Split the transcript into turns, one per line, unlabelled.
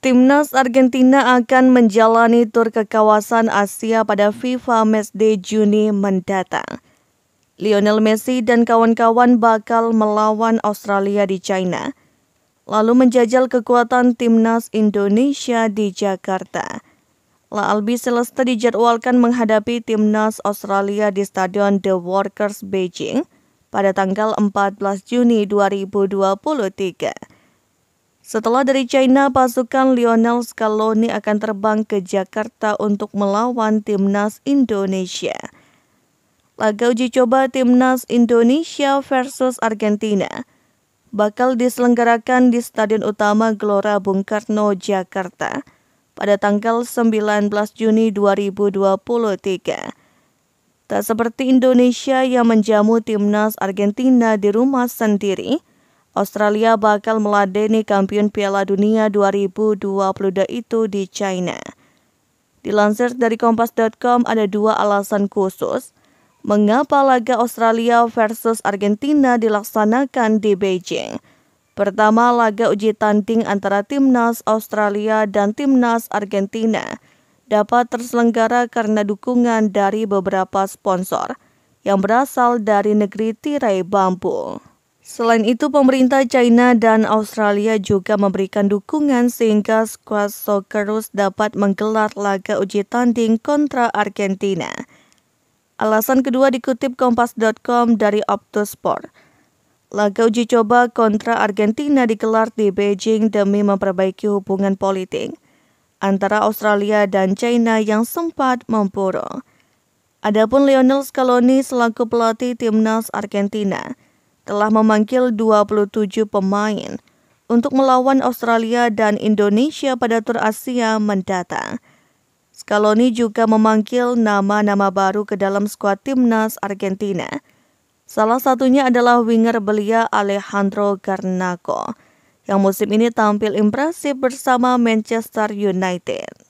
Timnas Argentina akan menjalani tur ke kawasan Asia pada FIFA Matchday Juni mendatang. Lionel Messi dan kawan-kawan bakal melawan Australia di China, lalu menjajal kekuatan timnas Indonesia di Jakarta. La Albi Celeste dijadwalkan menghadapi timnas Australia di Stadion The Workers Beijing pada tanggal 14 Juni 2023. Setelah dari China, pasukan Lionel Scaloni akan terbang ke Jakarta untuk melawan timnas Indonesia. Laga uji coba timnas Indonesia versus Argentina bakal diselenggarakan di Stadion Utama Gelora Bung Karno, Jakarta pada tanggal 19 Juni 2023. Tak seperti Indonesia yang menjamu timnas Argentina di rumah sendiri, Australia bakal meladeni kampiun Piala Dunia 2022 itu di China. Dilansir dari kompas.com ada dua alasan khusus mengapa laga Australia versus Argentina dilaksanakan di Beijing. Pertama, laga uji tanding antara timnas Australia dan timnas Argentina dapat terselenggara karena dukungan dari beberapa sponsor yang berasal dari negeri tirai bambu. Selain itu, pemerintah China dan Australia juga memberikan dukungan sehingga skuad Socceroos dapat menggelar laga uji tanding kontra Argentina. Alasan kedua dikutip kompas.com dari Optusport. Laga uji coba kontra Argentina digelar di Beijing demi memperbaiki hubungan politik antara Australia dan China yang sempat memburuk. Adapun Lionel Scaloni selaku pelatih timnas Argentina – telah memanggil 27 pemain untuk melawan Australia dan Indonesia pada tur Asia mendatang. Scaloni juga memanggil nama-nama baru ke dalam skuad timnas Argentina. Salah satunya adalah winger belia Alejandro Garnacho yang musim ini tampil impresif bersama Manchester United.